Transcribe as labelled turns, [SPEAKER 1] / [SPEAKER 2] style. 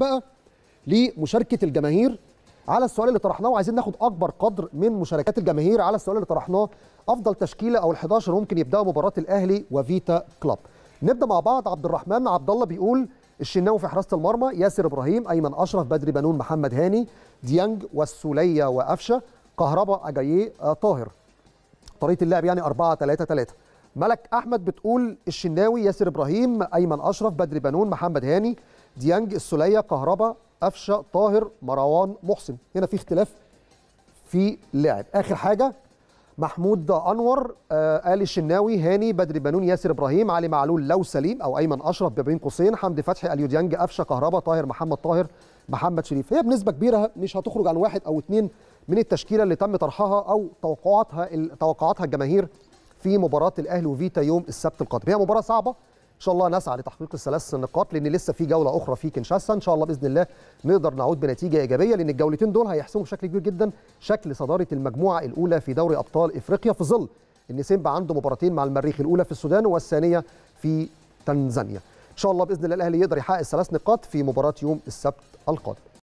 [SPEAKER 1] بقى لمشاركه الجماهير على السؤال اللي طرحناه وعايزين ناخد اكبر قدر من مشاركات الجماهير على السؤال اللي طرحناه افضل تشكيله او ال11 ممكن يبداوا مباراه الاهلي وفيتا كلوب نبدا مع بعض عبد الرحمن عبد الله بيقول الشناوي في حراسه المرمى ياسر ابراهيم ايمن اشرف بدري بنون محمد هاني ديانج والسوليه وقفشه كهربا اجاييه آه، طاهر طريقه اللعب يعني 4 3 3 ملك احمد بتقول الشناوي ياسر ابراهيم ايمن اشرف بدري بنون محمد هاني ديانج السليه كهربا قفشه طاهر مروان محسن هنا في اختلاف في لعب اخر حاجه محمود انور آه ال الشناوي هاني بدري بنون ياسر ابراهيم علي معلول لو سليم او ايمن اشرف بين قوسين حمدي فتحي اليو ديانج قفشه كهربا طاهر محمد طاهر محمد شريف هي بنسبه كبيره مش هتخرج عن واحد او اثنين من التشكيله اللي تم طرحها او توقعاتها توقعاتها الجماهير في مباراه الاهلي وفيتا يوم السبت القادم هي مباراه صعبه ان شاء الله نسعى لتحقيق الثلاث نقاط لان لسه في جوله اخرى في كنشاسا ان شاء الله باذن الله نقدر نعود بنتيجه ايجابيه لان الجولتين دول هيحسموا بشكل كبير جدا شكل صداره المجموعه الاولى في دوري ابطال افريقيا في ظل ان سيمبا عنده مباراتين مع المريخ الاولى في السودان والثانيه في تنزانيا ان شاء الله باذن الله الاهلي يقدر يحقق الثلاث نقاط في مباراه يوم السبت القادم